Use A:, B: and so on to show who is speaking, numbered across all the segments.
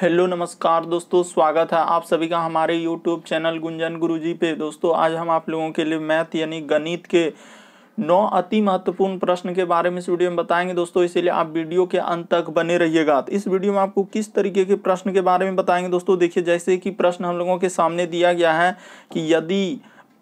A: hello नमस्कार दोस्तों स्वागत है आप सभी का हमारे यूट्यूब चैनल गुंजन गुरुजी पे दोस्तों आज हम आप लोगों के लिए मैथ यानी गणित के नौ अति महत्वपूर्ण प्रश्न के बारे में इस वीडियो में बताएंगे दोस्तों इसीलिए आप वीडियो के अंत तक बने रहिएगा तो इस वीडियो में आपको किस तरीके के प्रश्न के बारे में बताएंगे दोस्तों देखिए जैसे कि प्रश्न हम लोगों के सामने दिया गया है कि यदि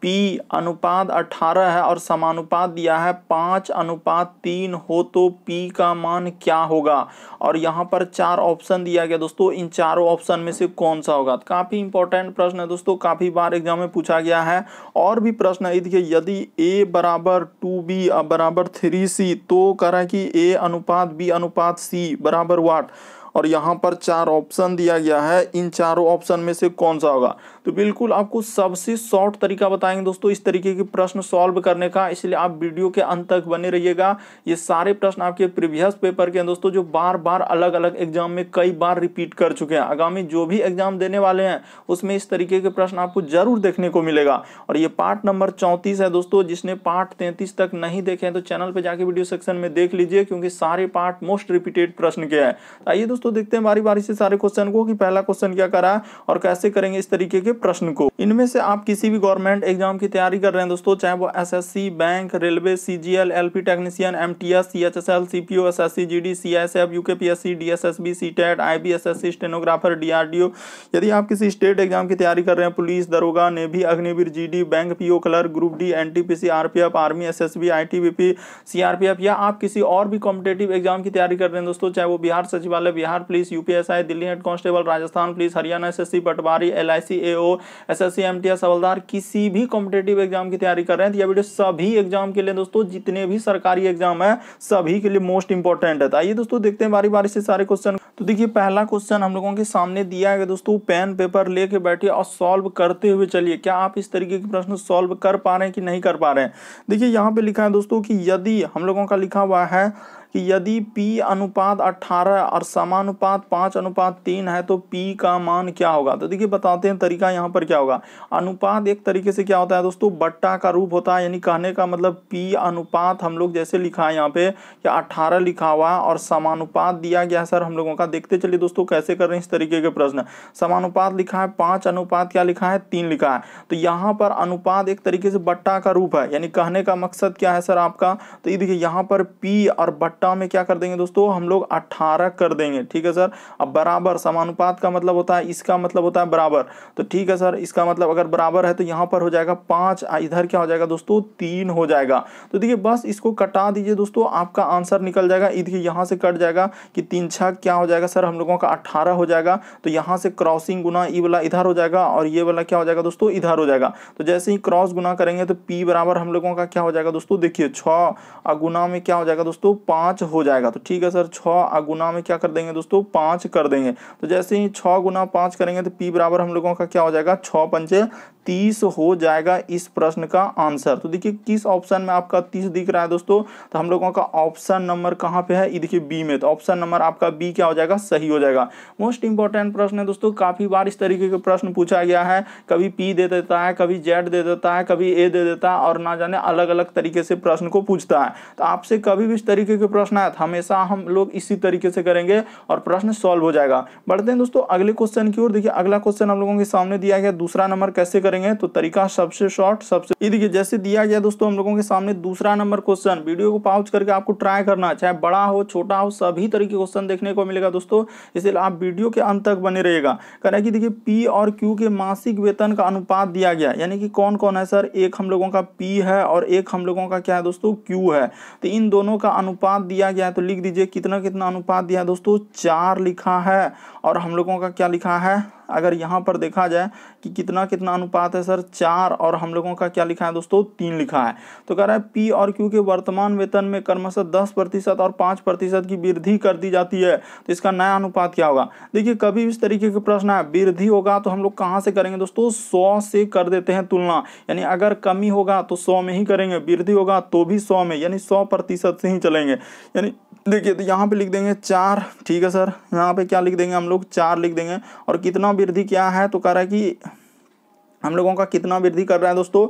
A: पी अनुपात अठारह है और समानुपात दिया है पाँच अनुपात तीन हो तो पी का मान क्या होगा और यहाँ पर चार ऑप्शन दिया गया दोस्तों इन चारों ऑप्शन में से कौन सा होगा तो काफ़ी इंपॉर्टेंट प्रश्न है दोस्तों काफ़ी बार एग्जाम में पूछा गया है और भी प्रश्न है देखिए यदि ए बराबर टू बी बराबर थ्री सी तो करें रहा है कि ए अनुपात बी अनुपात सी बराबर वाट और यहाँ पर चार ऑप्शन दिया गया है इन चारों ऑप्शन में से कौन सा होगा तो बिल्कुल आपको सबसे शॉर्ट तरीका बताएंगे दोस्तों इस तरीके के प्रश्न सॉल्व करने का इसलिए आप वीडियो के अंत तक बने रहिएगा ये सारे प्रश्न आपके प्रीवियस पेपर के हैं दोस्तों जो बार बार अलग अलग एग्जाम में कई बार रिपीट कर चुके हैं आगामी जो भी एग्जाम देने वाले हैं उसमें इस तरीके के प्रश्न आपको जरूर देखने को मिलेगा और ये पार्ट नंबर चौंतीस है दोस्तों जिसने पार्ट तैंतीस तक नहीं देखे हैं तो चैनल पर जाके वीडियो सेक्शन में देख लीजिए क्योंकि सारे पार्ट मोस्ट रिपीटेड प्रश्न के हैं आइए दोस्तों देखते हैं बारी बारी से सारे क्वेश्चन को कि पहला क्वेश्चन क्या करा और कैसे करेंगे इस तरीके के प्रश्न को इनमें से आप किसी भी गवर्नमेंट एग्जाम की तैयारी कर रहे हैं दोस्तों चाहे वो SSC bank railway CGL LP technician MTS CHSL CPO SSC GD CSF UKPSC DSSB CTET IBSSC stenographer DRDO यदि आप किसी स्टेट एग्जाम की तैयारी कर रहे हैं पुलिस दरोगा navy Agniveer GD bank PO clerk group D NTPC RPF army SSB ITBP CRPF या आप किसी और भी कॉम्पिटेटिव एग्जाम की तैयारी कर रहे हैं दोस्तों चाहे वो बिहार सचिवालय Bihar police UPSI Delhi head constable Rajasthan police Haryana SSC पटवारी एल एलआईसी एओ हो एस एस सवालदार किसी भी कॉम्पिटेटिव एग्जाम की तैयारी कर रहे हैं तो यह वीडियो सभी एग्जाम के लिए दोस्तों जितने भी सरकारी एग्जाम है सभी के लिए मोस्ट इंपॉर्टेंट है तो आइए दोस्तों देखते हैं बारी बारी से सारे क्वेश्चन तो देखिए पहला क्वेश्चन हम लोगों के सामने दिया है दोस्तों पेन पेपर लेके बैठिए और सॉल्व करते हुए चलिए क्या आप इस तरीके के प्रश्न सॉल्व कर पा रहे हैं कि नहीं कर पा रहे हैं देखिए यहाँ पे लिखा है दोस्तों कि यदि हम लोगों का लिखा हुआ है कि यदि P अनुपात 18 और समानुपात 5 अनुपात 3 है तो P का मान क्या होगा तो देखिए बताते हैं तरीका यहाँ पर क्या होगा अनुपात एक तरीके से क्या होता है दोस्तों बट्टा का रूप होता है यानी कहने का मतलब P अनुपात हम लोग जैसे लिखा है यहाँ पे कि 18 लिखा हुआ और समानुपात दिया गया है सर हम लोगों का देखते चलिए दोस्तों कैसे कर रहे हैं इस तरीके के प्रश्न समानुपात लिखा है पाँच अनुपात क्या लिखा है तीन लिखा है तो यहाँ पर अनुपात एक तरीके से बट्टा का रूप है यानी कहने का मकसद क्या है सर आपका तो ये देखिए यहाँ पर पी और बट्टा अट्ठा में क्या कर देंगे दोस्तों हम लोग अट्ठारह कर देंगे ठीक है सर अब बराबर समानुपात का मतलब होता है इसका मतलब होता है बराबर तो ठीक है सर इसका मतलब अगर बराबर है तो यहाँ पर हो जाएगा पाँच इधर क्या हो जाएगा दोस्तों तीन हो जाएगा तो देखिए बस इसको कटा दीजिए दोस्तों आपका आंसर निकल जाएगा देखिए यहाँ से कट जाएगा कि तीन छः क्या हो जाएगा सर हम लोगों का अट्ठारह हो जाएगा तो यहाँ से क्रॉसिंग गुना ई वाला इधर हो जाएगा और ये वाला क्या हो जाएगा दोस्तों इधर हो जाएगा तो जैसे ही क्रॉस गुना करेंगे तो पी बराबर हम लोगों का क्या हो जाएगा दोस्तों देखिए छः और गुना में क्या हो जाएगा दोस्तों पाँच पाँच हो जाएगा तो ठीक है सर छः गुना में क्या कर देंगे दोस्तों पाँच कर देंगे तो जैसे ही छः गुना पाँच करेंगे तो पी बराबर हम लोगों का क्या हो जाएगा छः पंचे तीस हो जाएगा इस प्रश्न का आंसर तो देखिए किस ऑप्शन में आपका तीस दिख रहा है दोस्तों तो हम लोगों का ऑप्शन नंबर कहाँ पे है देखिए बी में तो ऑप्शन नंबर आपका बी क्या हो जाएगा सही हो जाएगा मोस्ट इंपॉर्टेंट प्रश्न है दोस्तों काफ़ी बार इस तरीके के प्रश्न पूछा गया है कभी पी दे देता है कभी जेड दे देता है कभी ए दे देता है और ना जाने अलग अलग तरीके से प्रश्न को पूछता है तो आपसे कभी भी इस तरीके के प्रश्न प्रश्न प्रश्नार्थ तो हमेशा हम लोग इसी तरीके से करेंगे और प्रश्न सॉल्व हो जाएगा बढ़ते हैं दोस्तों अगले क्वेश्चन की ओर देखिए अगला क्वेश्चन हम लोगों के सामने दिया गया दूसरा नंबर कैसे करेंगे तो तरीका सबसे शॉर्ट सबसे ये देखिए जैसे दिया गया दोस्तों हम लोगों के सामने दूसरा नंबर क्वेश्चन वीडियो को पाउच करके आपको ट्राई करना चाहे बड़ा हो छोटा हो सभी तरीके क्वेश्चन देखने को मिलेगा दोस्तों इसलिए आप वीडियो के अंत तक बने रहेगा करें कि देखिए पी और क्यू के मासिक वेतन का अनुपात दिया गया यानी कि कौन कौन है सर एक हम लोगों का पी है और एक हम लोगों का क्या है दोस्तों क्यू है तो इन दोनों का अनुपात दिया गया है तो लिख दीजिए कितना कितना अनुपात दिया है दोस्तों चार लिखा है और हम लोगों का क्या लिखा है अगर यहाँ पर देखा जाए कि कितना कितना अनुपात है सर चार और हम लोगों का क्या लिखा है दोस्तों तीन लिखा है तो कह रहा है पी और क्यू के वर्तमान वेतन में कर्मश दस प्रतिशत और पाँच प्रतिशत की वृद्धि कर दी जाती है तो इसका नया अनुपात क्या होगा देखिए कभी भी इस तरीके का प्रश्न है वृद्धि होगा तो हम लोग कहाँ से करेंगे दोस्तों सौ से कर देते हैं तुलना यानी अगर कमी होगा तो सौ में ही करेंगे वृद्धि होगा तो भी सौ में यानी सौ प्रतिशत से ही चलेंगे यानी देखिए तो यहाँ पे लिख देंगे चार ठीक है सर यहाँ पे क्या लिख देंगे हम लोग चार लिख देंगे और कितना वृद्धि क्या है तो कह रहा है कि हम लोगों का कितना वृद्धि कर रहा है दोस्तों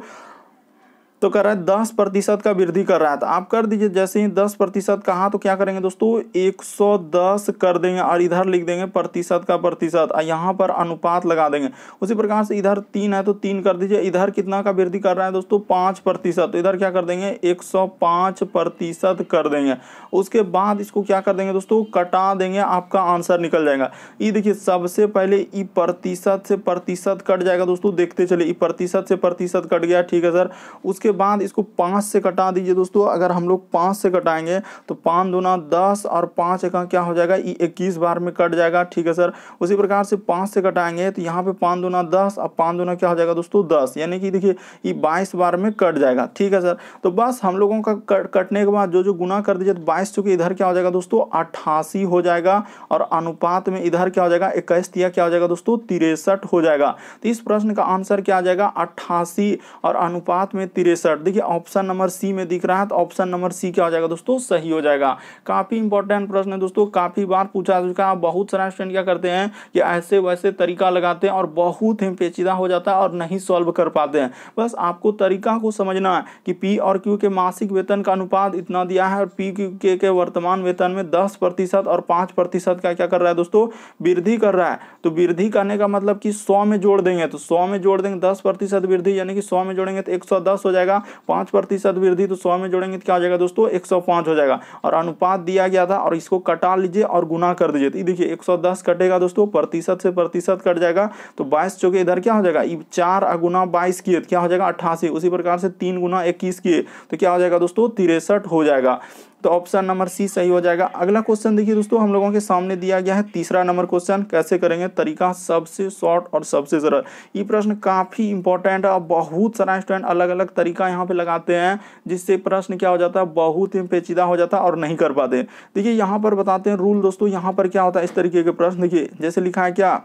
A: तो कह रहा है दस प्रतिशत का वृद्धि कर रहा है तो आप कर दीजिए जैसे ही दस प्रतिशत कहा तो क्या करेंगे दोस्तों एक सौ दस कर देंगे और इधर लिख देंगे प्रतिशत का प्रतिशत और यहाँ पर अनुपात लगा देंगे उसी प्रकार से इधर तीन है तो तीन कर दीजिए इधर कितना का वृद्धि कर रहा है दोस्तों पाँच प्रतिशत तो इधर क्या कर देंगे एक सौ प्रतिशत कर देंगे उसके बाद इसको क्या कर देंगे दोस्तों कटा देंगे आपका आंसर निकल जाएगा ये देखिए सबसे पहले ई प्रतिशत से प्रतिशत कट जाएगा दोस्तों देखते चले ई प्रतिशत से प्रतिशत कट गया ठीक है सर उसके उसके बाद इसको पाँच से कटा दीजिए दोस्तों अगर हम लोग पाँच से कटाएंगे तो पाँच दोना दस और पाँच एक क्या हो जाएगा ये इक्कीस बार में कट जाएगा ठीक है सर उसी प्रकार से पाँच से कटाएंगे तो यहाँ पे पाँच दोना दस और पाँच दोना क्या हो जाएगा दोस्तों दस यानी कि देखिए ये बाईस बार में कट जाएगा ठीक है सर तो बस हम लोगों का कट कटने के बाद जो जो गुना कर दीजिए तो बाईस चूँकि इधर क्या हो जाएगा दोस्तों अट्ठासी हो जाएगा और अनुपात में इधर क्या हो जाएगा इक्कीस दिया क्या हो जाएगा दोस्तों तिरसठ हो जाएगा तो इस प्रश्न का आंसर क्या आ जाएगा अट्ठासी और अनुपात में तिरसठ शर्ट देखिए ऑप्शन नंबर सी में दिख रहा है तो ऑप्शन नंबर सी क्या हो जाएगा दोस्तों सही हो जाएगा काफ़ी इंपॉर्टेंट प्रश्न है दोस्तों काफ़ी बार पूछा चुका है बहुत सारा स्टूडेंट क्या करते हैं कि ऐसे वैसे तरीका लगाते हैं और बहुत ही पेचीदा हो जाता है और नहीं सॉल्व कर पाते हैं बस आपको तरीका को समझना है कि पी और क्यू के मासिक वेतन का अनुपात इतना दिया है और पी क्यू के, के वर्तमान वेतन में दस प्रतिशत और पांच प्रतिशत का क्या कर रहा है दोस्तों वृद्धि कर रहा है तो वृद्धि करने का मतलब कि सौ में जोड़ देंगे तो सौ में जोड़ देंगे दस प्रतिशत वृद्धि यानी कि सौ में जोड़ेंगे तो एक सौ दस हो जाएगा जाएगा पांच प्रतिशत वृद्धि तो सौ में जोड़ेंगे तो क्या हो जाएगा दोस्तों एक हो जाएगा और अनुपात दिया गया था और इसको कटा लीजिए और गुना कर दीजिए तो देखिए एक कटेगा दोस्तों प्रतिशत से प्रतिशत कट जाएगा तो बाईस चौके इधर क्या हो जाएगा चार गुना बाईस किए तो क्या हो जाएगा अट्ठासी उसी प्रकार से तीन गुना इक्कीस किए तो क्या हो जाएगा दोस्तों तिरसठ हो जाएगा तो ऑप्शन नंबर सी सही हो जाएगा अगला क्वेश्चन देखिए दोस्तों हम लोगों के सामने दिया गया है तीसरा नंबर क्वेश्चन कैसे करेंगे तरीका सबसे शॉर्ट और सबसे सरल ये प्रश्न काफ़ी इंपॉर्टेंट है और बहुत सारा स्टूडेंट अलग अलग तरीका यहाँ पे लगाते हैं जिससे प्रश्न क्या हो जाता है बहुत ही पेचीदा हो जाता है और नहीं कर पाते देखिए यहाँ पर बताते हैं रूल दोस्तों यहाँ पर क्या होता है इस तरीके के प्रश्न देखिए जैसे लिखा है क्या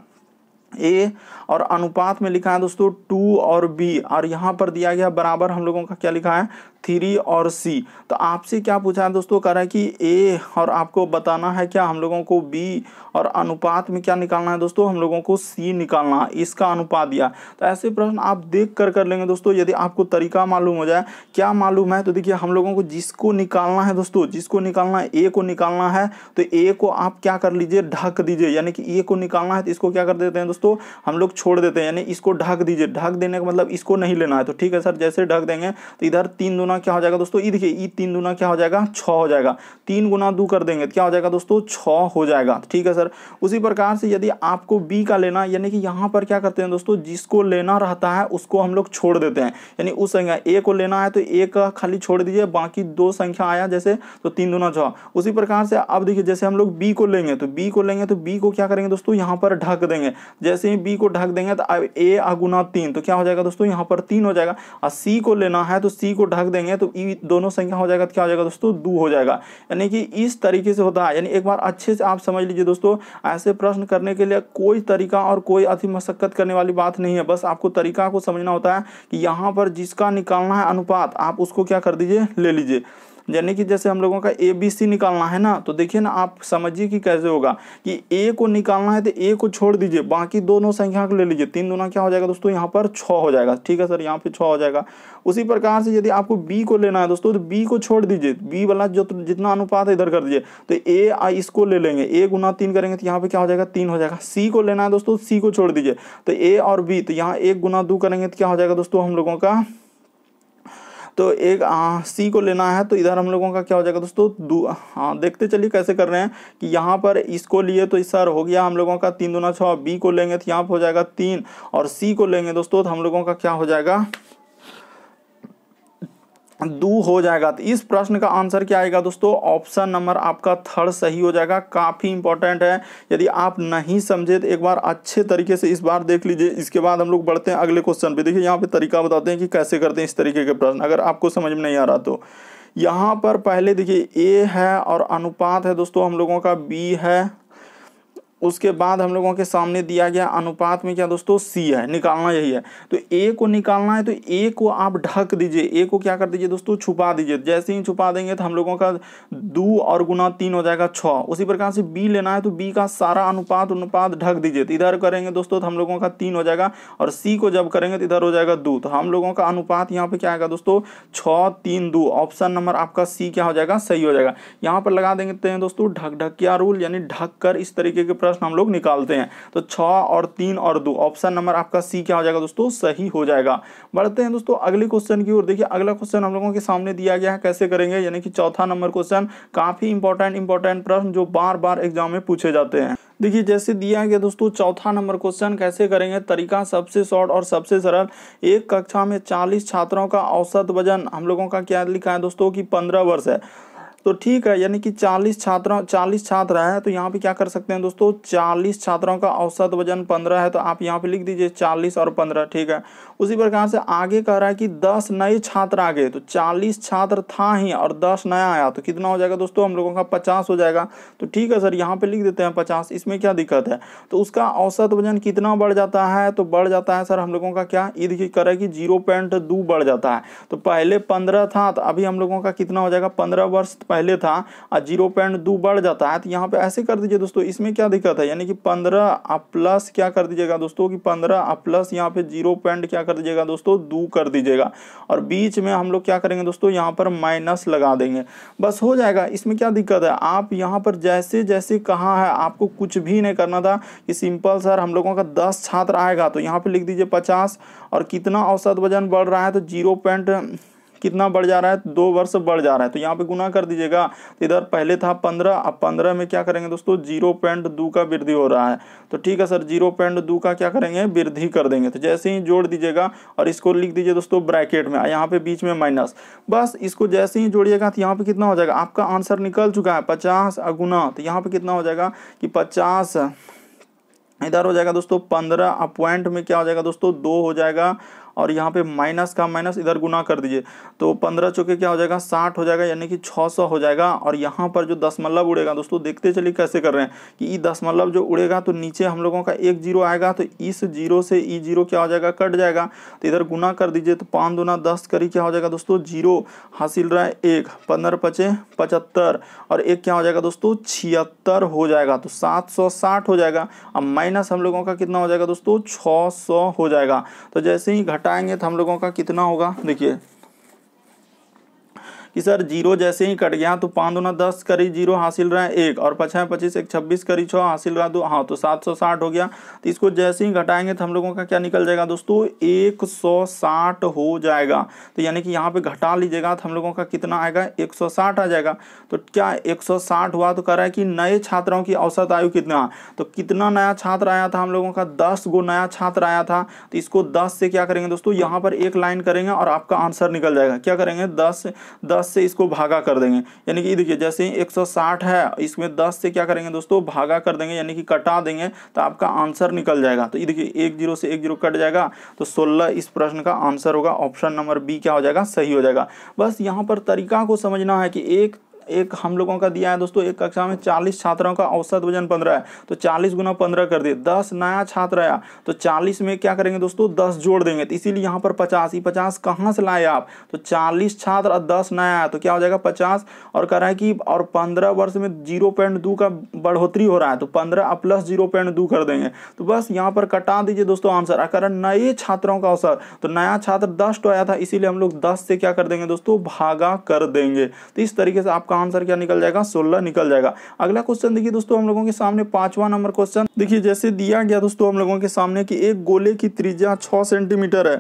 A: ए और अनुपात में लिखा है दोस्तों टू और बी और यहाँ पर दिया गया बराबर हम लोगों का क्या लिखा है थ्री और सी तो आपसे क्या पूछा है दोस्तों कह रहा है कि ए और आपको बताना है क्या हम लोगों को बी और अनुपात में क्या निकालना है दोस्तों हम लोगों को सी निकालना है इसका अनुपात दिया तो ऐसे प्रश्न आप देख कर कर लेंगे दोस्तों यदि आपको तरीका मालूम हो जाए क्या मालूम है तो देखिए हम लोगों को जिसको निकालना है दोस्तों जिसको निकालना है ए को निकालना है तो ए को आप क्या कर लीजिए ढक दीजिए यानी कि ए को निकालना है तो इसको क्या कर देते हैं दोस्तों हम लोग छोड़ देते हैं यानी इसको ढक दीजिए ढक देने का मतलब इसको नहीं लेना है तो ठीक है सर जैसे ढक देंगे तो इधर तीन दोनों गुना क्या हो जाएगा दोस्तों ई देखिए ई तीन गुना क्या हो जाएगा छ हो जाएगा तीन गुना दो कर देंगे तो क्या हो जाएगा दोस्तों छ हो जाएगा ठीक है सर उसी प्रकार से यदि आपको बी का लेना यानी कि यहाँ पर क्या करते हैं दोस्तों जिसको लेना रहता है उसको हम लोग छोड़ देते हैं यानी उस संख्या ए को लेना है तो ए का खाली छोड़ दीजिए बाकी दो संख्या आया जैसे तो तीन दुना छः उसी प्रकार से अब देखिए जैसे हम लोग बी को लेंगे तो बी को लेंगे तो बी को क्या करेंगे दोस्तों यहाँ पर ढक देंगे जैसे ही बी को ढक देंगे तो अब ए अगुना तीन तो क्या हो जाएगा दोस्तों यहाँ पर तीन हो जाएगा और सी को लेना है तो सी को ढक देंगे करेंगे तो ई दोनों संख्या हो जाएगा तो क्या हो जाएगा दोस्तों दो हो जाएगा यानी कि इस तरीके से होता है यानी एक बार अच्छे से आप समझ लीजिए दोस्तों ऐसे प्रश्न करने के लिए कोई तरीका और कोई अति मशक्क़त करने वाली बात नहीं है बस आपको तरीका को समझना होता है कि यहाँ पर जिसका निकालना है अनुपात आप उसको क्या कर दीजिए ले लीजिए यानी कि जैसे हम लोगों का ए बी सी निकालना है ना तो देखिए ना आप समझिए कि कैसे होगा कि ए को निकालना है तो ए को छोड़ दीजिए बाकी दोनों संख्या को ले लीजिए तीन दोनों क्या हो जाएगा दोस्तों यहाँ पर छ हो जाएगा ठीक है सर यहाँ पे छः हो जाएगा उसी प्रकार से यदि आपको बी को लेना है दोस्तों तो बी को छोड़ दीजिए बी वाला जो तो जितना अनुपात है इधर कर दीजिए तो ए इसको ले लेंगे ए गुना तीन करेंगे तो यहाँ पे क्या हो जाएगा तीन हो जाएगा सी को लेना है दोस्तों सी को छोड़ दीजिए तो ए और बी तो यहाँ एक गुना दो करेंगे तो क्या हो जाएगा दोस्तों हम लोगों का तो एक सी को लेना है तो इधर हम लोगों का क्या हो जाएगा दोस्तों हाँ देखते चलिए कैसे कर रहे हैं कि यहाँ पर इसको लिए तो सर हो गया हम लोगों का तीन दूना छः बी को लेंगे तो यहाँ पर हो जाएगा तीन और सी को लेंगे दोस्तों तो हम लोगों का क्या हो जाएगा दो हो जाएगा तो इस प्रश्न का आंसर क्या आएगा दोस्तों ऑप्शन नंबर आपका थर्ड सही हो जाएगा काफ़ी इंपॉर्टेंट है यदि आप नहीं समझे तो एक बार अच्छे तरीके से इस बार देख लीजिए इसके बाद हम लोग बढ़ते हैं अगले क्वेश्चन पे देखिए यहाँ पे तरीका बताते हैं कि कैसे करते हैं इस तरीके के प्रश्न अगर आपको समझ में नहीं आ रहा तो यहाँ पर पहले देखिए ए है और अनुपात है दोस्तों हम लोगों का बी है उसके बाद हम लोगों के सामने दिया गया अनुपात में क्या दोस्तों सी है निकालना यही है तो ए को निकालना है तो ए को आप ढक दीजिए ए को क्या कर दीजिए दोस्तों छुपा दीजिए जैसे ही छुपा देंगे तो हम लोगों का दो और गुना तीन हो जाएगा छ उसी प्रकार से बी लेना है तो बी का सारा अनुपात अनुपात ढक दीजिए तो इधर करेंगे दोस्तों तो हम लोगों का तीन हो जाएगा और सी को जब करेंगे तो इधर हो जाएगा दो तो हम लोगों का अनुपात यहाँ पे क्या आएगा दोस्तों छ तीन दो ऑप्शन नंबर आपका सी क्या हो जाएगा सही हो जाएगा यहाँ पर लगा देंगे तो दोस्तों ढक ढकिया रूल यानी ढक कर इस तरीके के प्रश्न प्रश्न हम लोग निकालते हैं तो छ और तीन और दो ऑप्शन नंबर आपका सी क्या हो जाएगा दोस्तों सही हो जाएगा बढ़ते हैं दोस्तों अगले क्वेश्चन की ओर देखिए अगला क्वेश्चन हम लोगों के सामने दिया गया है कैसे करेंगे यानी कि चौथा नंबर क्वेश्चन काफ़ी इंपॉर्टेंट इंपॉर्टेंट प्रश्न जो बार बार एग्जाम में पूछे जाते हैं देखिए जैसे दिया गया दोस्तों चौथा नंबर क्वेश्चन कैसे करेंगे तरीका सबसे शॉर्ट और सबसे सरल एक कक्षा में 40 छात्रों का औसत वजन हम लोगों का क्या लिखा है दोस्तों कि 15 वर्ष है तो ठीक है यानी कि 40 छात्रों 40 छात्र है तो यहाँ पे क्या कर सकते हैं दोस्तों 40 छात्रों का औसत वजन 15 है तो आप यहाँ पे लिख दीजिए 40 और 15 ठीक है उसी प्रकार से आगे कह रहा है कि 10 नए छात्र आ गए तो 40 छात्र था ही और 10 नया आया तो कितना हो जाएगा दोस्तों हम लोगों का पचास हो जाएगा तो ठीक है सर यहाँ पर लिख देते हैं पचास इसमें क्या दिक्कत है तो उसका औसत वजन कितना बढ़ जाता है तो बढ़ जाता है सर हम लोगों का क्या ईद की करे कि जीरो बढ़ जाता है तो पहले पंद्रह था तो अभी हम लोगों का कितना हो जाएगा पंद्रह वर्ष पहले था और जीरो पॉइंट दो बढ़ जाता है तो यहाँ पे ऐसे कर दीजिए दोस्तों इसमें क्या दिक्कत है यानी कि पंद्रह प्लस क्या कर दीजिएगा दोस्तों कि पंद्रह प्लस यहाँ पे जीरो पॉइंट क्या कर दीजिएगा दोस्तों दो कर दीजिएगा और बीच में हम लोग क्या करेंगे दोस्तों यहाँ पर माइनस लगा देंगे बस हो जाएगा इसमें क्या दिक्कत है आप यहाँ पर जैसे जैसे कहा है आपको कुछ भी नहीं करना था कि सिंपल सर हम लोगों का दस छात्र आएगा तो यहाँ पर लिख दीजिए पचास और कितना औसत वजन बढ़ रहा है तो जीरो पॉइंट कितना बढ़ जा रहा है दो वर्ष बढ़ जा रहा है तो यहाँ पे गुना कर दीजिएगा तो इधर पहले था पंद्रह अब पंद्रह में क्या करेंगे दोस्तों जीरो पॉइंट दो का वृद्धि हो रहा है तो ठीक है सर जीरो पॉइंट दो का क्या करेंगे वृद्धि कर देंगे तो जैसे ही जोड़ दीजिएगा और इसको लिख दीजिए दोस्तों ब्रैकेट में यहाँ पे बीच में माइनस बस इसको जैसे ही जोड़िएगा तो यहाँ पे कितना हो जाएगा आपका आंसर निकल चुका है पचास अगुना तो यहाँ पे कितना हो जाएगा कि पचास इधर हो जाएगा दोस्तों पंद्रह अपॉइंट में क्या हो जाएगा दोस्तों दो हो जाएगा और यहाँ पे माइनस का माइनस इधर गुना कर दीजिए तो पंद्रह चौके क्या हो जाएगा साठ हो जाएगा यानी कि छः सौ हो जाएगा और यहाँ पर जो दसमलव उड़ेगा दोस्तों देखते चलिए कैसे कर रहे हैं कि ई दसमलव जो उड़ेगा तो नीचे हम लोगों का एक जीरो आएगा तो इस जीरो से ई जीरो क्या हो जाएगा कट जाएगा तो इधर गुना कर दीजिए तो पाँच दुना दस करी क्या हो जाएगा दोस्तों जीरो हासिल रहा है एक पंद्रह पचे पचहत्तर और एक क्या हो जाएगा दोस्तों छिहत्तर हो जाएगा तो सात सौ साठ हो जाएगा अब माइनस हम लोगों का कितना हो जाएगा दोस्तों छः सौ हो जाएगा तो जैसे ही घट घटाएंगे तो हम लोगों का कितना होगा देखिए कि सर जीरो जैसे ही कट गया तो पाँच दूना दस करी जीरो हासिल रहा है एक और पचास पच्चीस एक छब्बीस करी छः हासिल रहा दो हाँ तो सात सौ साठ हो गया तो इसको जैसे ही घटाएंगे तो हम लोगों का क्या निकल जाएगा दोस्तों एक सौ साठ हो जाएगा तो यानी कि यहाँ पर घटा लीजिएगा तो हम लोगों का कितना आएगा एक सौ साठ आ जाएगा तो क्या एक सौ साठ हुआ तो कह रहा है कि नए छात्रों की औसत आयु कितना तो कितना नया छात्र आया था हम लोगों का दस गो नया छात्र आया था तो इसको दस से क्या करेंगे दोस्तों यहाँ पर एक लाइन करेंगे और आपका आंसर निकल जाएगा क्या करेंगे दस दस दस से इसको भागा कर देंगे यानी कि देखिए जैसे ही साठ है इसमें दस से क्या करेंगे दोस्तों भागा कर देंगे यानी कि कटा देंगे तो आपका आंसर निकल जाएगा तो ये देखिए एक जीरो से एक जीरो कट जाएगा तो सोलह इस प्रश्न का आंसर होगा ऑप्शन नंबर बी क्या हो जाएगा सही हो जाएगा बस यहाँ पर तरीका को समझना है कि एक एक हम लोगों का दिया है दोस्तों एक कक्षा में चालीस छात्रों का औसत वजन पंद्रह है तो चालीस गुना पंद्रह कर दिए दस नया छात्र आया तो चालीस में क्या करेंगे दोस्तों दस जोड़ देंगे तो इसीलिए यहाँ पर पचास ही पचास कहाँ से लाए आप तो चालीस छात्र और दस नया आया तो क्या हो जाएगा पचास और कह रहा है कि और पंद्रह वर्ष में जीरो का बढ़ोतरी हो रहा है तो पंद्रह प्लस जीरो कर देंगे तो बस यहाँ पर कटा दीजिए दोस्तों आंसर अगर नए छात्रों का अवसर तो नया छात्र दस टो तो आया था इसीलिए हम लोग दस से क्या कर देंगे दोस्तों भागा कर देंगे तो इस तरीके से आपका आपका आंसर क्या निकल जाएगा सोलह निकल जाएगा अगला क्वेश्चन देखिए दोस्तों हम लोगों के सामने पांचवा नंबर क्वेश्चन देखिए जैसे दिया गया दोस्तों हम लोगों के सामने की एक गोले की त्रिजा छः सेंटीमीटर है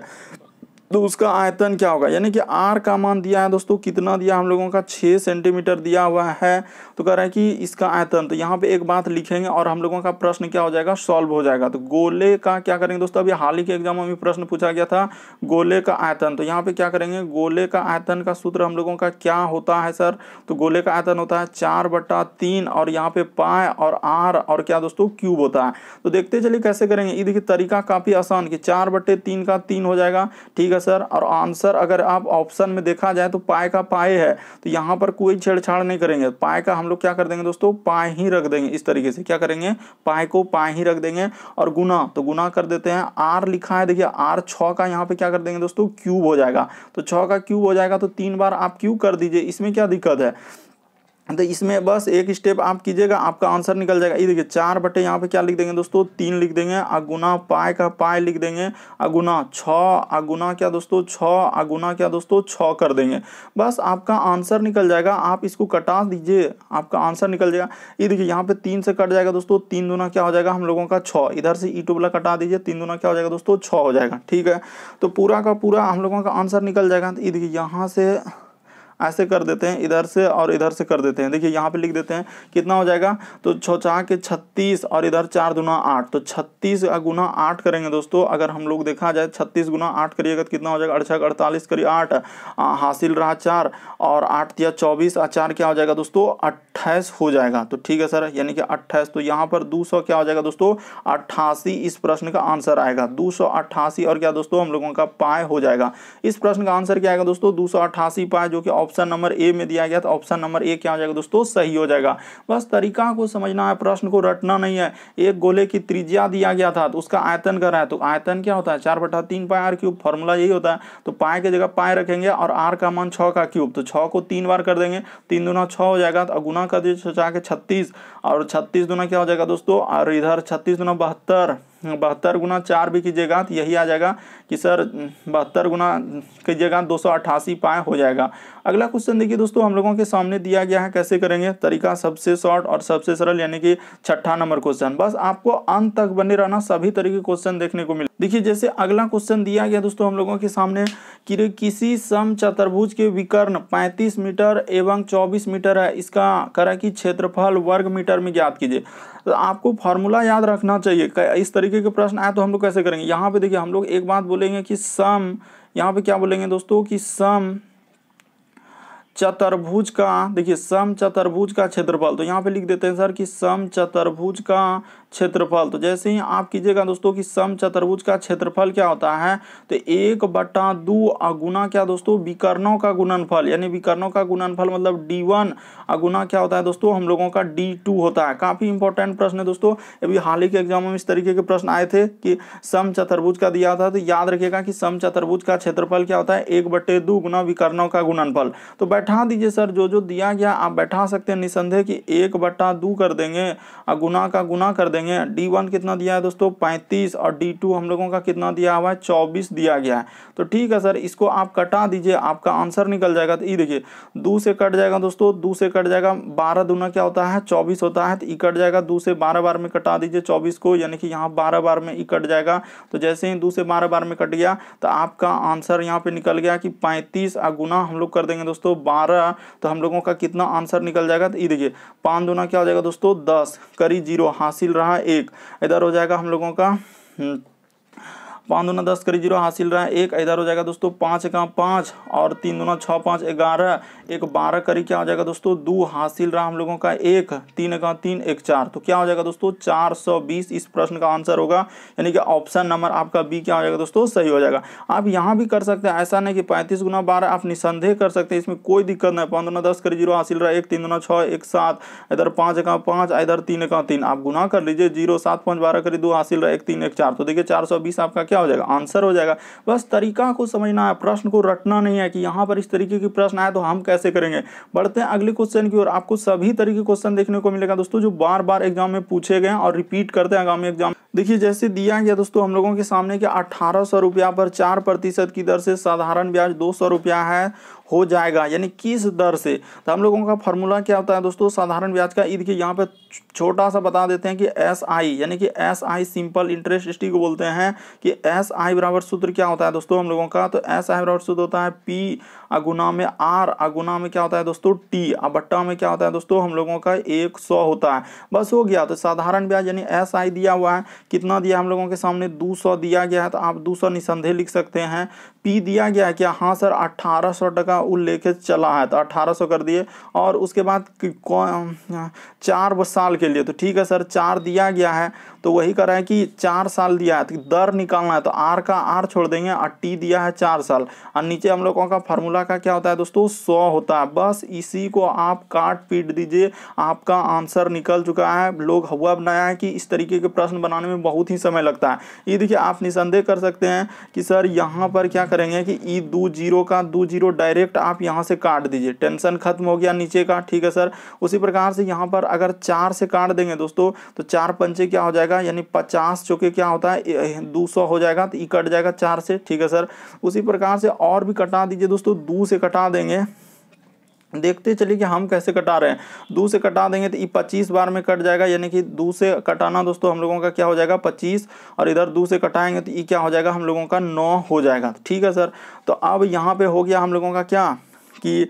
A: तो उसका आयतन क्या होगा यानी कि आर का मान दिया है दोस्तों कितना दिया हम लोगों का छः सेंटीमीटर दिया हुआ है तो कह रहा है कि इसका आयतन तो यहाँ पे एक बात लिखेंगे और हम लोगों का प्रश्न क्या हो जाएगा सॉल्व हो जाएगा तो गोले का क्या करेंगे दोस्तों अभी हाल ही के एग्जाम में प्रश्न पूछा गया था गोले का आयतन तो यहाँ पे क्या करेंगे गोले का आयतन का सूत्र हम लोगों का क्या होता है सर तो गोले का आयतन होता है चार बट्टा तीन और यहाँ पे पाए और आर और क्या दोस्तों क्यूब होता है तो देखते चलिए कैसे करेंगे ये देखिए तरीका काफ़ी आसान कि चार बट्टे तीन का तीन हो जाएगा ठीक है सर और आंसर अगर आप ऑप्शन में देखा जाए तो पाए का पाए है तो यहाँ पर कोई छेड़छाड़ नहीं करेंगे पाए का हम लोग क्या कर देंगे दोस्तों पाए ही रख देंगे इस तरीके से क्या करेंगे पाए को पाए ही रख देंगे और गुना तो गुना कर देते हैं आर लिखा है देखिए आर छ का यहाँ पे क्या कर देंगे दोस्तों क्यूब हो जाएगा तो छ का क्यूब हो जाएगा तो तीन बार आप क्यूब कर दीजिए इसमें क्या दिक्कत है तो इसमें बस एक स्टेप आप कीजिएगा आपका आंसर निकल जाएगा ये देखिए चार बटे यहाँ पे क्या लिख देंगे दोस्तों तीन लिख देंगे अगुना पाए का पाए लिख देंगे अगुना छ अगुना क्या दोस्तों छ अगुना क्या दोस्तों छ कर देंगे बस आपका आंसर निकल जाएगा आप इसको कटा दीजिए आपका आंसर निकल जाएगा ये देखिए यहाँ पे तीन से कट जाएगा दोस्तों तीन दुना क्या हो जाएगा हम लोगों का छ इधर से ईटो e वाला कटा दीजिए तीन दुना क्या हो जाएगा दोस्तों छ हो जाएगा ठीक है तो पूरा का पूरा हम लोगों का आंसर निकल जाएगा ये देखिए यहाँ से ऐसे कर देते हैं इधर से और इधर से कर देते हैं देखिए यहाँ पे लिख देते हैं कितना हो जाएगा तो छोचा के छत्तीस और इधर चार दुना आठ तो छत्तीस गुना आठ करेंगे दोस्तों अगर हम लोग देखा जाए छत्तीस गुना आठ करिएगा तो कितना हो जाएगा अड़छा अड़तालीस करिए आठ हासिल रहा चार और आठ या चौबीस चार क्या हो जाएगा दोस्तों अट्ठाईस हो जाएगा तो ठीक है सर यानी कि अट्ठाईस तो यहाँ पर दो सौ क्या हो जाएगा दोस्तों अट्ठासी इस प्रश्न का आंसर आएगा दो सौ अट्ठासी और क्या दोस्तों हम लोगों का पाए हो जाएगा इस प्रश्न का आंसर क्या आएगा दोस्तों दो अट्ठासी पाए जो कि ऑप्शन नंबर ए में दिया गया तो ऑप्शन नंबर ए क्या हो जाएगा दोस्तों सही हो जाएगा बस तरीका को समझना है प्रश्न को रटना नहीं है एक गोले की त्रिज्या दिया गया था तो उसका आयतन कर रहा है तो आयतन क्या होता है चार बटा तीन पाए आर क्यूब फॉर्मूला यही होता है तो पाए की जगह पाए रखेंगे और आर का मान छः का क्यूब तो छः को तीन बार कर देंगे तीन दुना छः हो जाएगा तो गुना कर दीजिए छत्तीस और छत्तीस दुना क्या हो जाएगा दोस्तों और इधर छत्तीस दुना बहत्तर बहत्तर गुना चार भी कीजिएगा तो यही आ जाएगा कि सर बहत्तर गुना कीजिएगा तो दो सौ अट्ठासी पाए हो जाएगा अगला क्वेश्चन देखिए दोस्तों हम लोगों के सामने दिया गया है कैसे करेंगे तरीका सबसे शॉर्ट और सबसे सरल यानी कि छठा नंबर क्वेश्चन बस आपको अंत तक बने रहना सभी तरीके क्वेश्चन देखने को मिले देखिए जैसे अगला क्वेश्चन दिया गया दोस्तों हम लोगों के सामने कि किसी सम चतुर्भुज के विकर्ण 35 मीटर एवं 24 मीटर है इसका करा कि क्षेत्रफल वर्ग मीटर में ज्ञात कीजिए तो आपको फॉर्मूला याद रखना चाहिए इस तरीके के प्रश्न आए तो हम लोग कैसे करेंगे यहाँ पे देखिए हम लोग एक बात बोलेंगे कि सम यहाँ पे क्या बोलेंगे दोस्तों कि सम चतुर्भुज का देखिए सम चतुर्भुज का क्षेत्रफल तो यहाँ पे लिख देते हैं सर कि सम चतुर्भुज का क्षेत्रफल तो जैसे ही आप कीजिएगा दोस्तों कि सम चतुर्भुज का क्षेत्रफल क्या होता है तो एक बटा दो अगुना क्या दोस्तों विकर्णों का गुणनफल यानी विकर्णों का गुणनफल मतलब डी वन अगुना क्या होता है दोस्तों हम लोगों का डी टू होता है काफ़ी इंपॉर्टेंट प्रश्न है दोस्तों अभी हाल ही के एग्जाम में इस तरीके के प्रश्न आए थे कि सम चतुर्भुज का दिया था तो याद रखिएगा कि सम चतुर्भुज का क्षेत्रफल क्या होता है एक बटे दो गुना विकर्णों का गुणनफल तो बैठा दीजिए सर जो जो दिया गया आप बैठा सकते हैं निसंदेह कि एक बटा दो कर देंगे अगुना का गुना कर देंगे करेंगे डी वन कितना दिया है दोस्तों पैंतीस और डी टू हम लोगों का कितना दिया हुआ है चौबीस दिया गया है तो ठीक है सर इसको आप कटा दीजिए आपका आंसर निकल जाएगा तो ये देखिए दो से कट जाएगा दोस्तों दो से कट जाएगा बारह दूना क्या होता है चौबीस होता है तो ई कट जाएगा दो से बारह बार में कटा दीजिए चौबीस को यानी कि यहाँ बारह बार में ई कट जाएगा तो जैसे ही दो से बारह बार में कट गया तो आपका आंसर यहाँ पर निकल गया कि पैंतीस गुना हम लोग कर देंगे दोस्तों बारह तो हम लोगों का कितना आंसर निकल जाएगा तो ये देखिए पाँच दूना क्या हो जाएगा दोस्तों दस करी जीरो हासिल रहा यहाँ एक इधर हो जाएगा हम लोगों का हम्म, पाँच दुना दस करी जीरो हासिल रहा है एक इधर हो जाएगा दोस्तों पाँच एक पाँच और तीन दुना छः पाँच ग्यारह एक बारह करी क्या हो जाएगा दोस्तों दो हासिल रहा हम लोगों का एक तीन एका तीन एक चार तो क्या हो जाएगा दोस्तों चार सौ बीस इस प्रश्न का आंसर होगा यानी कि ऑप्शन नंबर आपका बी क्या हो जाएगा दोस्तों सही हो जाएगा आप यहाँ भी कर सकते हैं ऐसा नहीं कि पैंतीस गुना बारह आप निसंदेह कर सकते हैं इसमें कोई दिक्कत नहीं पाँच दुना दस करी जीरो हासिल रहा एक तीन दुना छः एक सात इधर पाँच का पाँच इधर तीन का तीन आप गुना कर लीजिए जीरो सात पाँच बारह करी दो हासिल रहा एक तीन एक चार तो देखिए चार सौ बीस आपका क्या हो जाएगा आंसर हो जाएगा बस तरीका को समझना है प्रश्न को रटना नहीं है कि यहाँ पर इस तरीके की प्रश्न आए तो हम कैसे करेंगे बढ़ते हैं अगले क्वेश्चन की ओर आपको सभी तरीके क्वेश्चन देखने को मिलेगा दोस्तों जो बार बार एग्जाम में पूछे गए और रिपीट करते हैं आगामी एग्जाम देखिए जैसे दिया गया दोस्तों हम लोगों के सामने कि अठारह सौ रुपया पर चार प्रतिशत की दर से साधारण ब्याज दो सौ रुपया है हो जाएगा यानी किस दर से तो हम लोगों का फॉर्मूला क्या होता है दोस्तों साधारण ब्याज का ये देखिए यहाँ पे छोटा सा बता देते हैं कि एस आई यानी कि एस आई सिंपल इंटरेस्ट स्टी को बोलते हैं कि एस आई बराबर सूत्र क्या होता है दोस्तों हम लोगों का तो एस आई बराबर सूत्र होता है पी अगुना में आर अगुना में क्या होता है दोस्तों टी अबट्टा में क्या होता है दोस्तों हम लोगों का एक सौ होता है बस हो गया तो साधारण ब्याज यानी एस आई दिया हुआ है कितना दिया हम लोगों के सामने दो सौ दिया गया है तो आप दो सौ निसंदेह लिख सकते हैं पी दिया गया है क्या हाँ सर अट्ठारह सौ टका का उल्लेख चला है तो 1800 कर दिए और उसके बाद चार साल के लिए तो ठीक है सर चार दिया गया है तो वही कर रहा है कि चार साल दिया है तो दर निकालना है तो आर का आर छोड़ देंगे और टी दिया है चार साल और नीचे हम लोगों का फार्मूला का क्या होता है दोस्तों सौ होता है बस इसी को आप काट पीट दीजिए आपका आंसर निकल चुका है लोग हवा बनाया है कि इस तरीके के प्रश्न बनाने में बहुत ही समय लगता है ये देखिए आप निसंदेह कर सकते हैं कि सर यहाँ पर क्या करेंगे कि ई दो जीरो का दो जीरो डायरेक्ट प्रोजेक्ट आप यहाँ से काट दीजिए टेंशन खत्म हो गया नीचे का ठीक है सर उसी प्रकार से यहाँ पर अगर चार से काट देंगे दोस्तों तो चार पंचे क्या हो जाएगा यानी पचास चौके क्या होता है दो सौ हो जाएगा तो ये कट जाएगा चार से ठीक है सर उसी प्रकार से और भी कटा दीजिए दोस्तों दो से कटा देंगे देखते चलिए कि हम कैसे कटा रहे हैं दो से कटा देंगे तो ये पच्चीस बार में कट जाएगा यानी कि दो से कटाना दोस्तों हम लोगों का क्या हो जाएगा पच्चीस और इधर दो से कटाएंगे तो ये क्या हो जाएगा हम लोगों का नौ हो जाएगा ठीक है सर तो अब यहाँ पे हो गया हम लोगों का क्या कि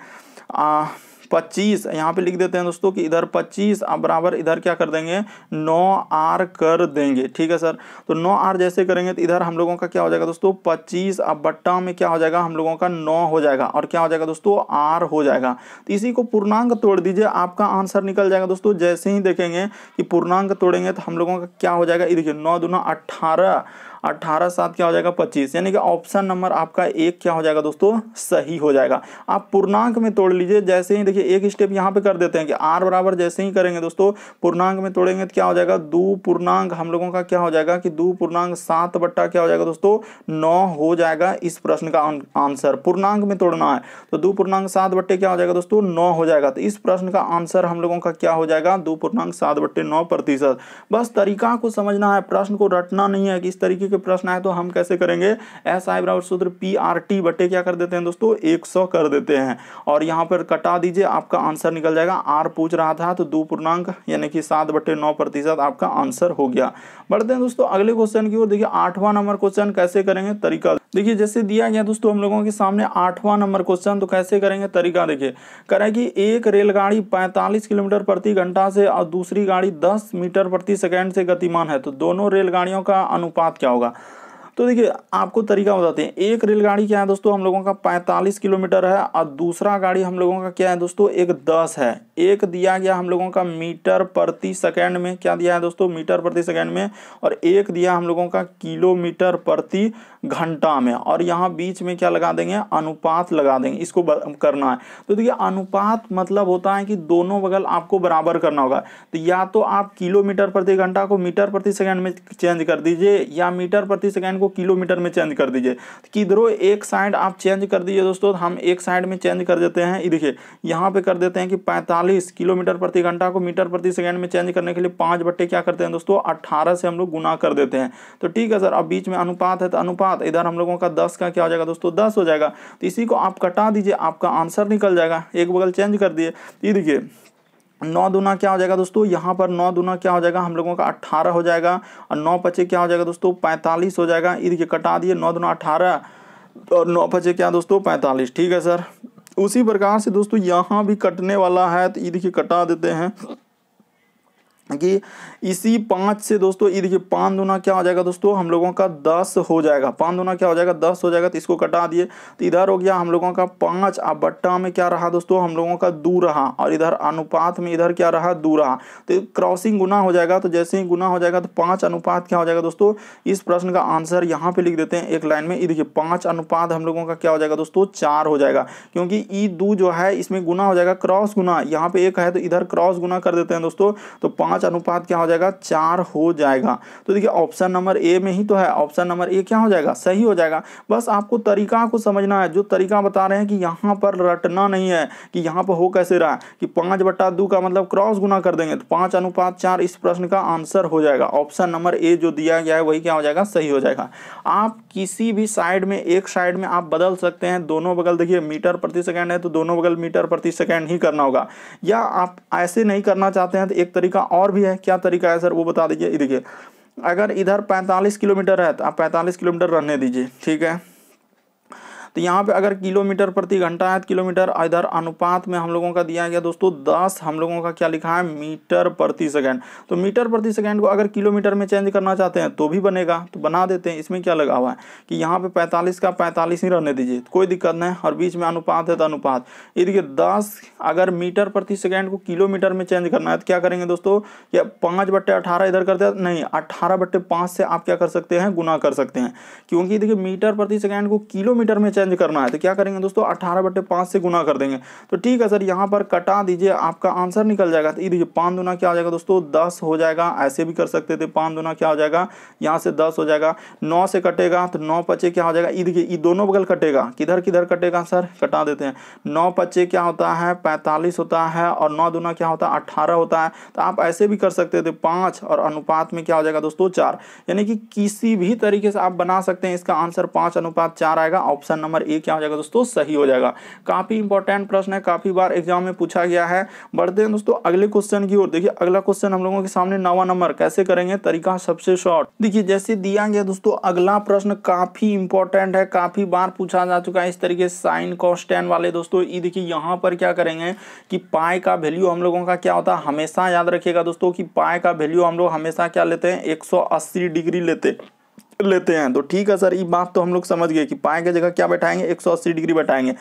A: आ, पच्चीस यहाँ पे लिख देते हैं दोस्तों कि इधर पच्चीस बराबर इधर क्या कर देंगे नौ आर कर देंगे ठीक है सर तो नौ आर जैसे करेंगे तो इधर हम लोगों का क्या हो जाएगा दोस्तों पच्चीस अब बट्टा में क्या हो जाएगा हम लोगों का नौ हो जाएगा और क्या हो जाएगा दोस्तों आर हो जाएगा तो इसी को पूर्णांक तोड़ दीजिए आपका आंसर निकल जाएगा दोस्तों जैसे ही देखेंगे कि पूर्णांक तोड़ेंगे तो हम लोगों का क्या हो जाएगा ये देखिए नौ दूना अट्ठारह अट्ठारह सात क्या हो जाएगा पच्चीस यानी कि ऑप्शन नंबर आपका एक क्या हो जाएगा दोस्तों सही हो जाएगा आप पूर्णांक में तोड़ लीजिए जैसे ही देखिए एक स्टेप यहाँ पे कर देते हैं कि आर बराबर जैसे ही करेंगे दोस्तों पूर्णांक में तोड़ेंगे तो क्या हो जाएगा दो पूर्णांक हम लोगों का क्या हो जाएगा कि दो पूर्णांक सात बट्टा क्या हो जाएगा दोस्तों नौ हो जाएगा इस प्रश्न का आंसर पूर्णांक में तोड़ना है तो दो पूर्णांक सात बट्टे क्या हो जाएगा दोस्तों नौ हो जाएगा तो इस प्रश्न का आंसर हम लोगों का क्या हो जाएगा दो पूर्णांक सात बट्टे नौ प्रतिशत बस तरीका को समझना है प्रश्न को रटना नहीं है कि इस तरीके के प्रश्न आए तो हम कैसे करेंगे एस आई बराबर सूत्र पी आर टी बटे क्या कर देते हैं दोस्तों एक सौ कर देते हैं और यहाँ पर कटा दीजिए आपका आंसर निकल जाएगा आर पूछ रहा था तो दो पूर्णांक यानी कि सात बटे नौ प्रतिशत आपका आंसर हो गया बढ़ते हैं दोस्तों अगले क्वेश्चन की ओर देखिए आठवां नंबर क्वेश्चन कैसे करेंगे तरीका देखिए जैसे दिया गया दोस्तों हम लोगों के सामने आठवां नंबर क्वेश्चन तो कैसे करेंगे तरीका देखिए करें कि एक रेलगाड़ी 45 किलोमीटर प्रति घंटा से और दूसरी गाड़ी 10 मीटर प्रति सेकंड से गतिमान है तो दोनों रेलगाड़ियों का अनुपात क्या होगा много तो देखिए आपको तरीका बताते हैं एक रेलगाड़ी क्या है दोस्तों हम लोगों का पैंतालीस किलोमीटर है और दूसरा गाड़ी हम लोगों का क्या है दोस्तों एक दस है एक दिया गया हम लोगों का मीटर प्रति सेकेंड में क्या दिया है दोस्तों मीटर प्रति सेकेंड में और एक दिया हम लोगों का किलोमीटर प्रति घंटा में और यहाँ बीच में क्या लगा देंगे अनुपात लगा देंगे इसको करना है तो देखिए अनुपात मतलब होता है कि दोनों बगल आपको बराबर करना होगा तो या तो आप किलोमीटर प्रति घंटा को मीटर प्रति सेकेंड में चेंज कर दीजिए या मीटर प्रति सेकेंड को किलोमीटर में चेंज कर दीजिए तो किधरों एक साइड आप चेंज कर दीजिए दोस्तों तो हम एक साइड में चेंज कर देते हैं देखिए यहाँ पे कर देते हैं कि पैंतालीस किलोमीटर प्रति घंटा को मीटर प्रति सेकेंड में चेंज करने के लिए पाँच बट्टे क्या करते हैं दोस्तों अट्ठारह से हम लोग गुना कर देते हैं तो ठीक है सर अब बीच में अनुपात है तो अनुपात इधर हम लोगों का दस का क्या हो जाएगा दोस्तों दस हो जाएगा तो इसी को आप कटा दीजिए आपका आंसर निकल जाएगा एक बगल चेंज कर दिए ये देखिए नौ दुना क्या हो जाएगा दोस्तों यहाँ पर नौ दुना क्या हो जाएगा हम लोगों का अट्ठारह हो जाएगा और नौ पचे क्या हो जाएगा दोस्तों पैंतालीस हो जाएगा के कटा दिए नौ दुना अट्ठारह और नौ पचे क्या दोस्तों पैंतालीस ठीक है सर उसी प्रकार से दोस्तों यहाँ भी कटने वाला है तो ईद के कटा देते हैं कि इसी पाँच से दोस्तों ये देखिए पाँच दुना क्या हो जाएगा दोस्तों हम लोगों का दस हो जाएगा पाँच दुना क्या हो जाएगा दस हो जाएगा तो इसको कटा दिए तो इधर हो गया हम लोगों का पाँच और बट्टा में क्या रहा दोस्तों हम लोगों का दू रहा और इधर अनुपात में इधर क्या रहा दू रहा तो क्रॉसिंग गुना हो जाएगा तो जैसे ही गुना हो जाएगा तो पाँच अनुपात क्या हो जाएगा दोस्तों इस प्रश्न का आंसर यहाँ पर लिख देते हैं एक लाइन में ये देखिए पाँच अनुपात हम लोगों का क्या हो जाएगा दोस्तों चार हो जाएगा क्योंकि ई दू जो है इसमें गुना हो जाएगा क्रॉस गुना यहाँ पे एक है तो इधर क्रॉस गुना कर देते हैं दोस्तों तो पाँच अनुपात क्या हो जाएगा चार हो जाएगा तो देखिए ऑप्शन नंबर ए में ही तो है ऑप्शन नंबर ए क्या हो जाएगा सही हो जाएगा बस आपको तरीका को समझना है जो तरीका बता रहे हैं कि यहाँ पर रटना नहीं है कि यहाँ पर हो कैसे रहा है कि पाँच बट्टा का मतलब क्रॉस गुना कर देंगे तो पाँच अनुपात चार इस प्रश्न का आंसर हो जाएगा ऑप्शन नंबर ए जो दिया गया है वही क्या हो जाएगा सही हो जाएगा आप किसी भी साइड में एक साइड में आप बदल सकते हैं दोनों बगल देखिए मीटर प्रति सेकेंड है तो दोनों बगल मीटर प्रति सेकेंड ही करना होगा या आप ऐसे नहीं करना चाहते हैं तो एक तरीका और और भी है क्या तरीका है सर वो बता दीजिए देखिए अगर इधर पैंतालीस किलोमीटर है तो आप पैंतालीस किलोमीटर रहने दीजिए ठीक है तो यहाँ पे अगर किलोमीटर प्रति घंटा है तो किलोमीटर इधर अनुपात में हम लोगों का दिया गया दोस्तों दस हम लोगों का क्या लिखा है मीटर प्रति सेकेंड तो मीटर प्रति सेकेंड को अगर किलोमीटर में चेंज करना चाहते हैं तो भी बनेगा तो बना देते हैं इसमें क्या लगा हुआ है कि यहाँ पे पैंतालीस का पैंतालीस ही रहने दीजिए तो कोई दिक्कत नहीं और बीच में अनुपात है तो अनुपात ये देखिए दस अगर मीटर प्रति सेकेंड को किलोमीटर में चेंज करना है तो क्या करेंगे दोस्तों या पाँच बट्टे अठारह इधर करते हैं नहीं अट्ठारह बट्टे पाँच से आप क्या कर सकते हैं गुना कर सकते हैं क्योंकि देखिए मीटर प्रति सेकेंड को किलोमीटर में चेंज चेंज करना है तो क्या करेंगे दोस्तों अठारह बटे पाँच से गुना कर देंगे तो ठीक है सर यहाँ पर कटा दीजिए आपका आंसर निकल जाएगा तो ये देखिए पाँच दुना क्या हो जाएगा दोस्तों दस हो जाएगा ऐसे भी कर सकते थे पाँच दुना क्या हो जाएगा यहाँ से दस हो जाएगा नौ से कटेगा तो नौ पचे क्या हो जाएगा ये देखिए ये दोनों बगल कटेगा किधर किधर कटेगा सर कटा देते हैं नौ पच्चे क्या होता है पैंतालीस होता है और नौ दुना क्या होता है अट्ठारह होता है तो आप ऐसे भी कर सकते थे पाँच और अनुपात में क्या हो जाएगा दोस्तों चार यानी कि किसी भी तरीके से आप बना सकते हैं इसका आंसर पाँच अनुपात चार आएगा ऑप्शन नंबर नंबर ए क्या हो जाएगा दोस्तों सही हो जाएगा काफ़ी इंपॉर्टेंट प्रश्न है काफ़ी बार एग्जाम में पूछा गया है बढ़ते हैं दोस्तों अगले क्वेश्चन की ओर देखिए अगला क्वेश्चन हम लोगों के सामने नवा नंबर कैसे करेंगे तरीका सबसे शॉर्ट देखिए जैसे दिया गया दोस्तों अगला प्रश्न काफ़ी इंपॉर्टेंट है काफ़ी बार पूछा जा चुका है इस तरीके साइन कॉस्टेन वाले दोस्तों ये देखिए यहाँ पर क्या करेंगे कि पाए का वैल्यू हम लोगों का क्या होता है हमेशा याद रखिएगा दोस्तों की पाए का वैल्यू हम लोग हमेशा क्या लेते हैं एक डिग्री लेते हैं लेते हैं तो ठीक है सर ये बात तो हम लोग समझ गए कि पाए की जगह क्या बैठाएंगे 180 डिग्री बैठाएंगे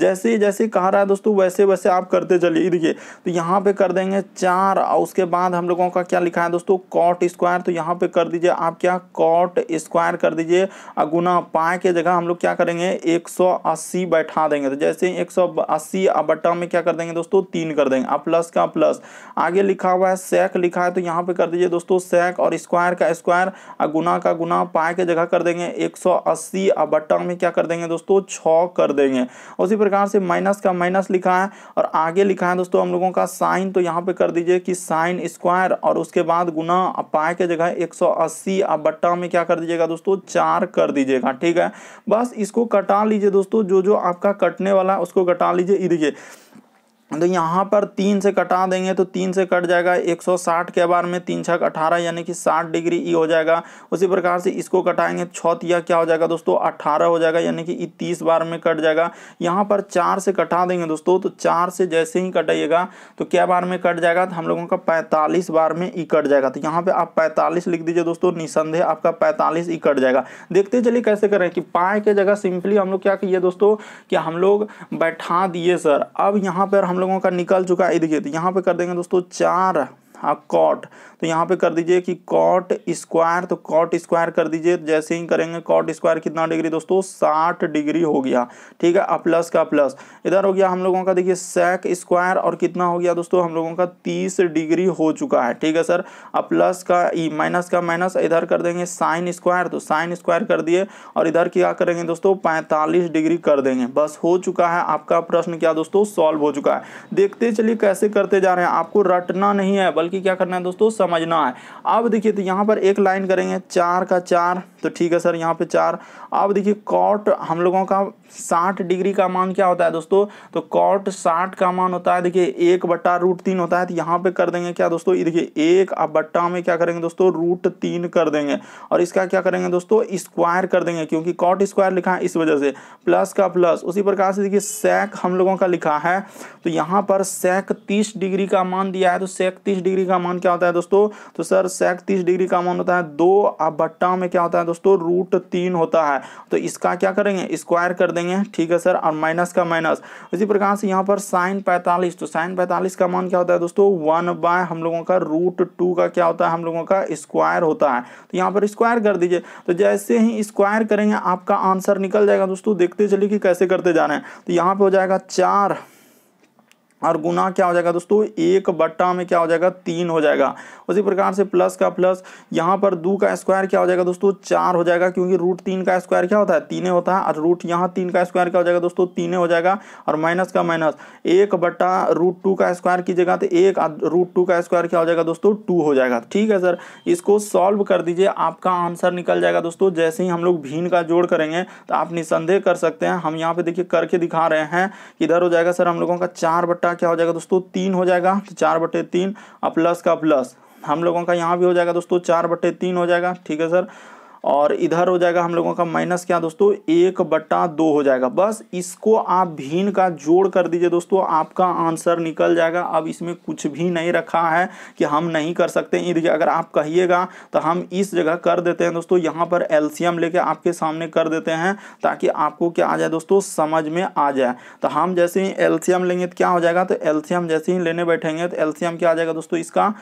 A: जैसे जैसे कहा रहा है दोस्तों वैसे वैसे आप करते चलिए देखिए तो यहाँ पे कर देंगे चार और उसके बाद हम लोगों का क्या लिखा है दोस्तों कॉट स्क्वायर तो यहाँ पे कर दीजिए आप क्या कॉट स्क्वायर कर दीजिए और गुना पाए के जगह हम लोग क्या करेंगे अस्सी बैठा देंगे तो जैसे अस्सी और बटा में क्या कर देंगे दोस्तों तीन कर देंगे आप प्लस का प्लस आगे लिखा हुआ है सेक लिखा है तो यहाँ पे कर दीजिए दोस्तों सेक और स्क्वायर का स्क्वायर और गुना का गुना पाए के जगह कर देंगे एक सौ अस्सी और बटन में क्या कर देंगे दोस्तों छ कर देंगे उसी प्रकार से माइनस का माइनस लिखा है और आगे लिखा है दोस्तों हम लोगों का साइन तो यहाँ पे कर दीजिए कि साइन स्क्वायर और उसके बाद गुना पाए के जगह एक सौ अस्सी और बट्टा में क्या कर दीजिएगा दोस्तों चार कर दीजिएगा ठीक है बस इसको कटा लीजिए दोस्तों जो जो आपका कटने वाला है उसको कटा लीजिए इधर तो यहाँ पर तीन से कटा देंगे तो तीन से कट जाएगा 160 के बार में तीन छक अठारह यानी कि 60 डिग्री ई हो जाएगा उसी प्रकार से इसको कटाएंगे या क्या हो जाएगा दोस्तों 18 हो जाएगा यानी कि ई तीस बार में कट जाएगा यहाँ पर चार से कटा देंगे दोस्तों तो चार से जैसे ही कटाइएगा तो क्या बार में कट जाएगा तो हम लोगों का पैंतालीस बार में ई कट जाएगा तो यहाँ पर आप पैंतालीस लिख दीजिए दोस्तों निसंदेह आपका पैंतालीस ई कट जाएगा देखते चलिए कैसे करें कि पाए के जगह सिंपली हम लोग क्या किए दोस्तों कि हम लोग बैठा दिए सर अब यहाँ पर हम हम लोगों का निकल चुका है देखिए तो यहाँ पे कर देंगे दोस्तों चार हाँ कॉट तो यहाँ पे कर दीजिए कि कॉट स्क्वायर तो कॉट स्क्वायर कर दीजिए तो जैसे ही करेंगे कॉट स्क्वायर कितना डिग्री दोस्तों साठ डिग्री हो गया ठीक है अब प्लस का प्लस इधर हो गया हम लोगों का देखिए सेक स्क्वायर और कितना हो गया दोस्तों हम लोगों का तीस डिग्री हो चुका है ठीक है सर अब प्लस का ई माइनस का माइनस इधर कर देंगे साइन स्क्वायर तो साइन स्क्वायर कर दिए और इधर क्या करेंगे दोस्तों पैंतालीस डिग्री कर देंगे बस हो चुका है आपका प्रश्न क्या दोस्तों सॉल्व हो चुका है देखते चलिए कैसे करते जा रहे हैं आपको रटना नहीं है बल्कि बल्कि क्या करना है दोस्तों समझना है अब देखिए तो यहाँ पर एक लाइन करेंगे चार का चार तो ठीक है सर यहाँ पे चार अब देखिए कॉट हम लोगों का साठ डिग्री का मान क्या होता है दोस्तों तो कॉट साठ का मान होता है देखिए एक बट्टा रूट तीन होता है तो यहाँ पे कर देंगे क्या दोस्तों देखिए एक अब बट्टा में क्या करेंगे दोस्तों रूट तीन कर देंगे और इसका क्या करेंगे दोस्तों स्क्वायर कर देंगे क्योंकि कॉट स्क्वायर लिखा है इस वजह से प्लस का प्लस उसी प्रकार से देखिए सेक हम लोगों का लिखा है तो यहाँ पर सेक तीस डिग्री का मान दिया है तो सेक तीस डिग्री डिग्री का मान क्या होता है दोस्तों तो सर सेक तीस डिग्री का मान होता है दो अब बट्टा में क्या होता है दोस्तों रूट तीन होता है तो इसका क्या करेंगे स्क्वायर कर देंगे ठीक है सर और माइनस का माइनस इसी प्रकार से यहाँ पर साइन पैंतालीस तो साइन पैंतालीस का मान क्या होता है दोस्तों वन बाय हम लोगों का रूट टू का क्या होता है हम लोगों का स्क्वायर होता है तो यहाँ पर स्क्वायर कर दीजिए तो जैसे ही स्क्वायर करेंगे आपका आंसर निकल जाएगा दोस्तों देखते चलिए कि कैसे करते जाना है तो यहाँ पर हो जाएगा चार और गुना क्या हो जाएगा दोस्तों एक बट्टा में क्या हो जाएगा तीन हो जाएगा उसी प्रकार से प्लस का प्लस यहाँ पर दो का स्क्वायर क्या हो जाएगा दोस्तों चार हो जाएगा क्योंकि रूट तीन का स्क्वायर क्या होता है तीने होता है और रूट यहाँ तीन का स्क्वायर क्या हो जाएगा दोस्तों तीने हो जाएगा और माइनस का माइनस एक बट्टा रूट टू का स्क्वायर कीजिएगा तो एक रूट टू का स्क्वायर क्या हो जाएगा दोस्तों टू हो जाएगा ठीक है सर इसको सॉल्व कर दीजिए आपका आंसर निकल जाएगा दोस्तों जैसे ही हम लोग भीन का जोड़ करेंगे तो आप निसंदेह कर सकते हैं हम यहाँ पे देखिए करके दिखा रहे हैं इधर हो जाएगा सर हम लोगों का चार बट्टा बटा क्या हो जाएगा दोस्तों तीन हो जाएगा तो चार बटे तीन और प्लस का प्लस हम लोगों का यहाँ भी हो जाएगा दोस्तों चार बटे तीन हो जाएगा ठीक है सर और इधर हो जाएगा हम लोगों का माइनस क्या दोस्तों एक बट्टा दो हो जाएगा बस इसको आप भीन का जोड़ कर दीजिए दोस्तों आपका आंसर निकल जाएगा अब इसमें कुछ भी नहीं रखा है कि हम नहीं कर सकते हैं देखिए अगर आप कहिएगा तो हम इस जगह कर देते हैं दोस्तों यहाँ पर एल्सियम लेके आपके सामने कर देते हैं ताकि आपको क्या आ जाए दोस्तों समझ में आ जाए तो हम जैसे ही एल्शियम लेंगे तो क्या हो जाएगा तो एल्शियम जैसे ही लेने बैठेंगे तो एल्शियम क्या आ जाएगा दोस्तों इसका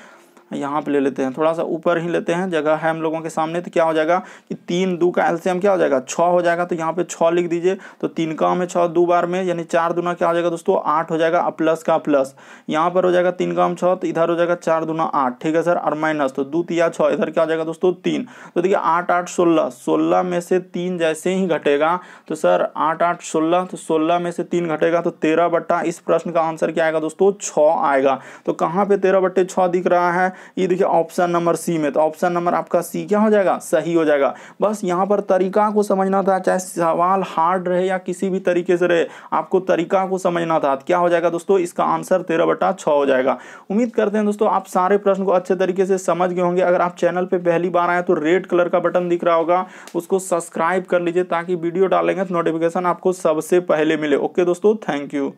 A: यहाँ पे ले लेते हैं थोड़ा सा ऊपर ही लेते हैं जगह है हम लोगों के सामने तो क्या हो जाएगा कि तीन दो का एल्सियम क्या हो जाएगा छः हो जाएगा तो यहाँ पे छः लिख दीजिए तो तीन का हमें छः दो बार में यानी चार दुना क्या हो जाएगा दोस्तों आठ हो जाएगा प्लस का प्लस यहाँ पर हो जाएगा तीन का छः तो इधर हो जाएगा चार दुना आठ ठीक है सर और माइनस तो दो या छः इधर क्या हो जाएगा दोस्तों तीन तो देखिए आठ आठ सोलह सोलह में से तीन जैसे ही घटेगा तो सर आठ आठ सोलह तो सोलह में से तीन घटेगा तो तेरह बट्टा इस प्रश्न का आंसर क्या आएगा दोस्तों छः आएगा तो कहाँ पे तेरह बट्टे छः दिख रहा है ये देखिए ऑप्शन नंबर सी में तो ऑप्शन नंबर आपका सी क्या हो जाएगा सही हो जाएगा बस यहाँ पर तरीका को समझना था चाहे सवाल हार्ड रहे या किसी भी तरीके से रहे आपको तरीका को समझना था तो क्या हो जाएगा दोस्तों इसका आंसर तेरह बटा छः हो जाएगा उम्मीद करते हैं दोस्तों आप सारे प्रश्न को अच्छे तरीके से समझ गए होंगे अगर आप चैनल पर पहली बार आए तो रेड कलर का बटन दिख रहा होगा उसको सब्सक्राइब कर लीजिए ताकि वीडियो डालेंगे तो नोटिफिकेशन आपको सबसे पहले मिले ओके दोस्तों थैंक यू